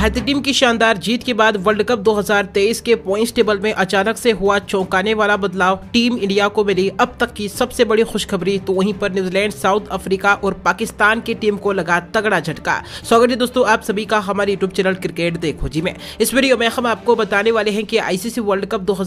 भारतीय टीम की शानदार जीत के बाद वर्ल्ड कप 2023 के पॉइंट्स टेबल में अचानक से हुआ चौंकाने वाला बदलाव टीम इंडिया को मिली अब तक की सबसे बड़ी खुशखबरी तो वहीं पर न्यूजीलैंड साउथ अफ्रीका और पाकिस्तान की टीम को लगा तगड़ा झटका स्वागत है दोस्तों आप सभी का हमारे यूट्यूब चैनल क्रिकेट देखो जी में इस वीडियो में हम आपको बताने वाले हैं की आईसीसी वर्ल्ड कप दो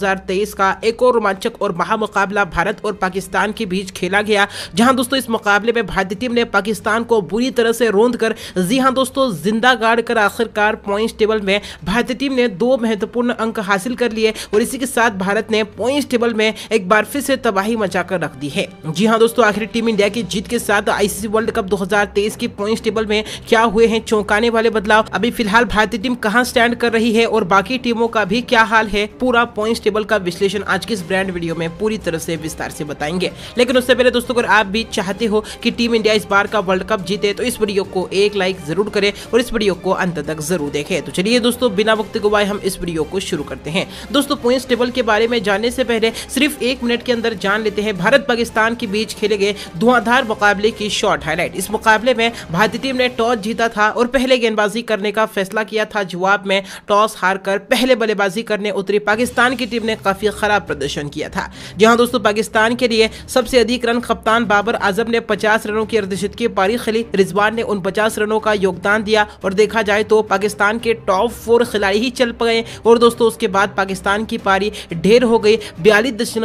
का एक और रोमांचक और महामुकाबला भारत और पाकिस्तान के बीच खेला गया जहाँ दोस्तों इस मुकाबले में भारतीय टीम ने पाकिस्तान को बुरी तरह से रोंद कर जी हाँ दोस्तों जिंदा गाड़ कर आखिरकार पॉइंट्स टेबल में भारतीय टीम ने दो महत्वपूर्ण अंक हासिल कर लिए और इसी के साथ भारत ने पॉइंट्स टेबल में एक बार फिर से तबाही मचाकर रख दी है जी हाँ दोस्तों आखिर टीम इंडिया की जीत के साथ आईसीसी वर्ल्ड कप तेईस की पॉइंट्स टेबल में क्या हुए हैं चौंकाने वाले बदलाव अभी फिलहाल भारतीय टीम कहाँ स्टैंड कर रही है और बाकी टीमों का भी क्या हाल है पूरा पॉइंट्स टेबल का विश्लेषण आज के इस ब्रांड वीडियो में पूरी तरह से विस्तार से बताएंगे लेकिन उससे पहले दोस्तों अगर आप भी चाहते हो कि टीम इंडिया इस बार का वर्ल्ड कप जीते तो इस वीडियो को एक लाइक जरूर करें और इस वीडियो को अंत तक जरूर देखे तो चलिए दोस्तों बिना वक्त गुवाए हम इस वीडियो को शुरू करते हैं दोस्तों पॉइंट्स टेबल के बारे में जानने से पहले सिर्फ एक मिनट के अंदर जान लेते हैं भारत पाकिस्तान के बीच खेले गए धुआंधार मुकाबले की शॉर्ट हाईलाइट इस मुकाबले में भारतीय टीम ने टॉस जीता था और पहले गेंदबाजी करने का फैसला किया था जवाब में टॉस हार कर पहले बल्लेबाजी करने उतरी पाकिस्तान की टीम ने काफी खराब प्रदर्शन किया था जहां दोस्तों पाकिस्तान के लिए सबसे अधिक रन कप्तान बाबर आजम ने 50 रनों की अर्धशतकीय पारी खेली रिजवान ने उन 50 रनों का योगदान दिया और देखा जाए तो पाकिस्तान पाकिस्तान के टॉप फोर खिलाड़ी ही चल पाए और दोस्तों उसके बाद पाकिस्तान की पारी ढेर हो गई बयालीस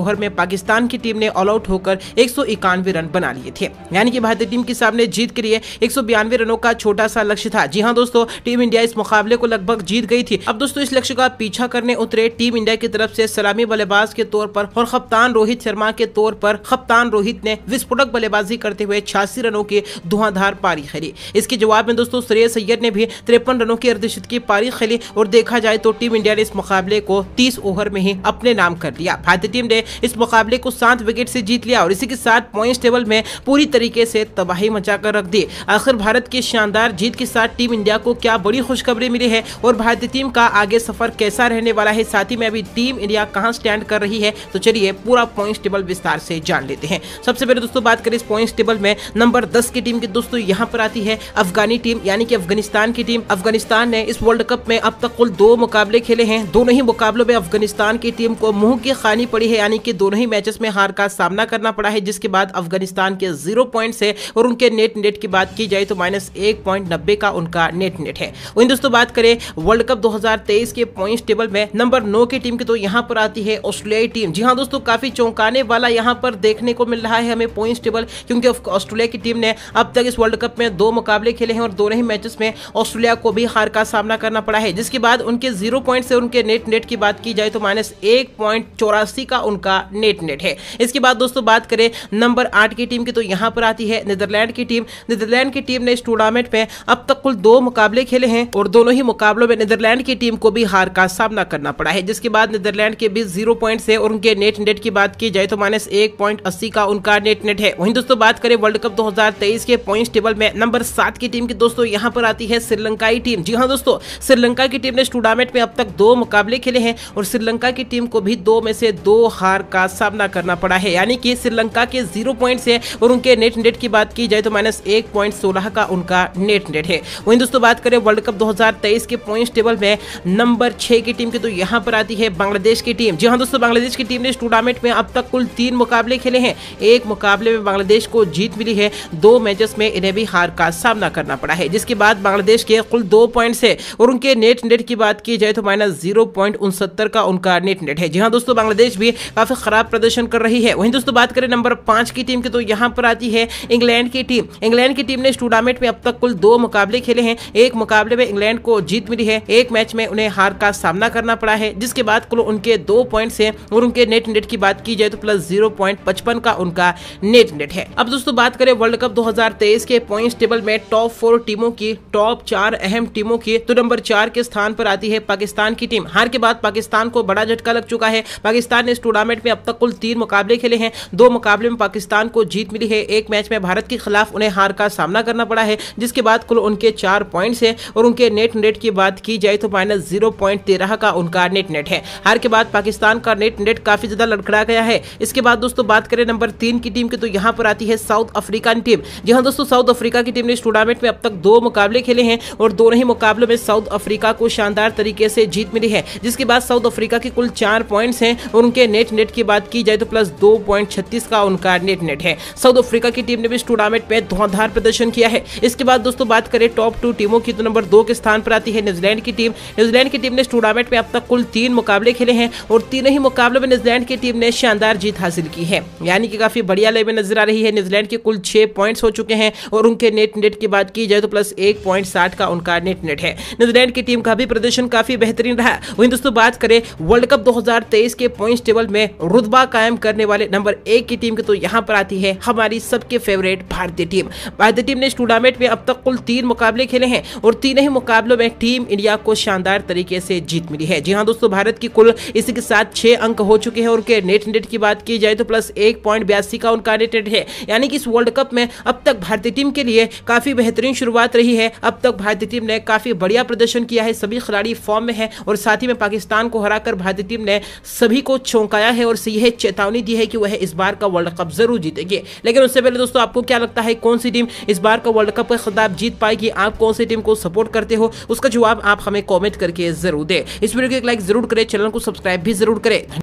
ओवर में पाकिस्तान की टीम ने ऑल आउट होकर एक रन बना लिए थे यानी कि भारतीय टीम के सामने जीत के लिए एक रनों का छोटा सा लक्ष्य था जी हाँ दोस्तों टीम इंडिया इस मुकाबले को लगभग जीत गई थी अब दोस्तों इस लक्ष्य का पीछा करने उतरे टीम इंडिया की तरफ से सलामी बल्लेबाज के तौर पर और कप्तान रोहित शर्मा के तौर पर कप्तान रोहित ने विस्फोटक बल्लेबाजी करते हुए छियासी रनों की धुआंधार पारी खेली इसके जवाब में दोस्तों श्रेय सैयद ने भी तिरपन पचपन रनों की अर्धशत की पारी खेली और देखा जाए तो टीम इंडिया ने इस मुकाबले को तीस ओवर में ही अपने नाम कर लिया भारतीय टीम ने इस मुकाबले को सात विकेट से जीत लिया और इसी के साथ पॉइंट टेबल में पूरी तरीके से तबाही मचाकर रख दी आखिर भारत की शानदार जीत के साथ टीम इंडिया को क्या बड़ी खुशखबरी मिली है और भारतीय टीम का आगे सफर कैसा रहने वाला है साथ ही में अभी टीम इंडिया कहां स्टैंड कर रही है तो चलिए पूरा पॉइंट्स टेबल विस्तार से जान लेते हैं सबसे पहले दोस्तों बात करें इस पॉइंट्स टेबल में नंबर दस की टीम की दोस्तों यहाँ पर आती है अफगानी टीम यानी कि अफगानिस्तान की टीम अफगानिस्तान ने इस वर्ल्ड कप में अब तक कुल दो मुकाबले खेले हैं दोनों ही मुकाबलों में अफगानिस्तान की टीम को मुंह की खानी पड़ी है यानी कि दोनों ही मैचेस में हार का सामना करना पड़ा है जिसके बाद अफगानिस्तान के जीरो पॉइंट्स है और उनके नेट नेट की बात की जाए तो माइनस एक पॉइंट नब्बे का उनका नेट नेट है वहीं दोस्तों बात करें वर्ल्ड कप तेईस के पॉइंट टेबल में नंबर नौ की टीम की तो यहाँ पर आती है ऑस्ट्रेलियाई टीम जी हाँ दोस्तों काफी चौंकाने वाला यहाँ पर देखने को मिल रहा है हमें पॉइंट टेबल क्योंकि ऑस्ट्रेलिया की टीम ने अब तक इस वर्ल्ड कप में दो मुकाबले खेले हैं और दोनों ही मैचेस में ऑस्ट्रेलिया को भी हार का सामना करना पड़ा है जिसके बाद उनके जीरो पॉइंट से उनके नेट नेट की बात की जाए तो माइनस एक पॉइंट चौरासी का उनका नेट नेट है इसके बाद दोस्तों बात करें नंबर आठ की टीम की तो यहाँ पर आती है नीदरलैंड की टीम नीदरलैंड की टीम ने इस टूर्नामेंट में अब तक कुल दो मुकाबले खेले हैं और दोनों ही मुकाबलों में नीदरलैंड की टीम को भी हार का सामना करना पड़ा है जिसके बाद नीदरलैंड के भी जीरो पॉइंट से और उनके नेट नेट की बात की जाए तो माइनस एक पॉइंट अस्सी का उनका नेट नेट है वहीं दोस्तों बात करें वर्ल्ड कप 2023 के पॉइंट्स टेबल में नंबर सात की टीम की दोस्तों यहाँ पर आती है श्रीलंकाई टीम जी हाँ दोस्तों श्रीलंका की टीम ने टूर्नामेंट में अब तक दो मुकाबले खेले हैं और श्रीलंका की टीम को भी दो में से दो हार का सामना करना पड़ा है यानी कि श्रीलंका के जीरो पॉइंट है और उनके नेट नेट की बात की जाए तो माइनस एक पॉइंट सोलह का उनका नेट नेट है वहीं दोस्तों बात करें वर्ल्ड कप 2023 के पॉइंट्स टेबल में नंबर छह की टीम की तो यहां पर आती है बांग्लादेश की टीम जी हाँ दोस्तों बांग्लादेश की टीम ने टूर्नामेंट में अब तक कुल तीन मुकाबले खेले हैं एक मुकाबले में बांग्लादेश को जीत मिली है दो मैचेस में इन्हें भी हार का सामना करना पड़ा है जिसके बाद बांग्लादेश के कुल दो पॉइंट है और उनके नेट नेट की बात की जाए तो माइनस जीरो पॉइंट उनसत्तर का उनका नेट नेट है जी हाँ दोस्तों बांग्लादेश भी काफ़ी ख़राब प्रदर्शन कर रही है वहीं दोस्तों बात करें नंबर पांच की टीम की तो यहां पर आती है इंग्लैंड की टीम इंग्लैंड की टीम ने इस टूर्नामेंट में अब तक कुल दो मुकाबले खेले हैं एक मुकाबले में इंग्लैंड को जीत मिली है एक मैच में उन्हें हार का सामना करना पड़ा है जिसके बाद कुल उनके दो पॉइंट है और उनके नेट नेट की बात की जाए तो प्लस जीरो पॉइंट पचपन का उनका नेट नेट है अब दोस्तों बात करें वर्ल्ड कप 2023 के पॉइंट टेबल में टॉप फोर टीमों की टॉप चार अहम अहम टीमों की तो नंबर चार के स्थान पर आती है पाकिस्तान की टीम हार के बाद पाकिस्तान को बड़ा झटका लग चुका है पाकिस्तान ने इस टूर्नामेंट में अब तक कुल तीन मुकाबले खेले हैं दो मुकाबले में पाकिस्तान को जीत मिली है एक मैच में भारत के खिलाफ उन्हें हार का सामना करना पड़ा है जिसके बाद कुल उनके चार पॉइंट्स हैं और उनके नेट नेट की बात की जाए तो माइनस जीरो पॉइंट तेरह का उनका नेट नेट है हार के बाद पाकिस्तान का नेट नेट काफी ज्यादा लड़खड़ा गया है इसके बाद दोस्तों बात करें नंबर तीन की टीम की तो यहाँ पर आती है साउथ अफ्रीका टीम जहाँ दोस्तों साउथ अफ्रीका की टीम ने इस टूर्नामेंट में अब तक दो मुकाबले खेले हैं और दो दोनों ही मुकाबलों में साउथ अफ्रीका को शानदार तरीके से जीत मिली है जिसके बाद साउथ अफ्रीका के कुल चार पॉइंट्स हैं और उनके नेट नेट की बात की जाए तो प्लस दो पॉइंट छत्तीस का उनका नेट नेट है साउथ अफ्रीका की टीम ने भी इस टूर्नामेंट में धुआंधार प्रदर्शन किया है इसके बाद दोस्तों बात करें टॉप टू टीमों की तो नंबर दो के स्थान पर आती है न्यूजीलैंड की टीम न्यूजीलैंड की टीम ने इस टूर्नामेंट में अब तक कुल तीन मुकाबले खेले हैं और तीनों ही मुकाबलों में न्यूजीलैंड की टीम ने शानदार जीत हासिल की है यानी कि काफी बढ़िया लेवे नजर आ रही है न्यूजीलैंड के कुल छह पॉइंट्स हो चुके हैं और उनके नेट नेट की बात की जाए तो प्लस एक पॉइंट साठ का उनका का नेट नेट है न्यूजीलैंड की टीम का भी प्रदर्शन काफी बेहतरीन रहा वहीं दोस्तों बात करें वर्ल्ड कप 2023 के पॉइंट्स टेबल में रुतबा कायम करने वाले नंबर एक की टीम की तो यहाँ पर आती है हमारी सबके फेवरेट भारतीय टीम भारतीय टीम ने इस टूर्नामेंट में अब तक कुल तीन मुकाबले खेले हैं और तीन ही मुकाबलों में टीम इंडिया को शानदार तरीके से जीत मिली है जी हाँ दोस्तों भारत की कुल इसी के साथ छह अंक हो चुके हैं और के नेट नेट की बात की जाए तो प्लस एक पॉइंट बयासी का उनका नेट नेट है यानी कि इस वर्ल्ड कप में अब तक भारतीय टीम के लिए काफी बेहतरीन शुरुआत रही है अब तक भारतीय टीम टीम ने काफ़ी बढ़िया प्रदर्शन किया है सभी खिलाड़ी फॉर्म में है और साथ ही में पाकिस्तान को हराकर भारतीय टीम ने सभी को चौंकाया है और यह चेतावनी दी है कि वह इस बार का वर्ल्ड कप जरूर जीतेगी लेकिन उससे पहले दोस्तों आपको क्या लगता है कौन सी टीम इस बार का वर्ल्ड कप का खिताब जीत पाएगी आप कौन सी टीम को सपोर्ट करते हो उसका जवाब आप हमें कॉमेंट करके जरूर दे इस वीडियो को एक लाइक जरूर करें चैनल को सब्सक्राइब भी जरूर करें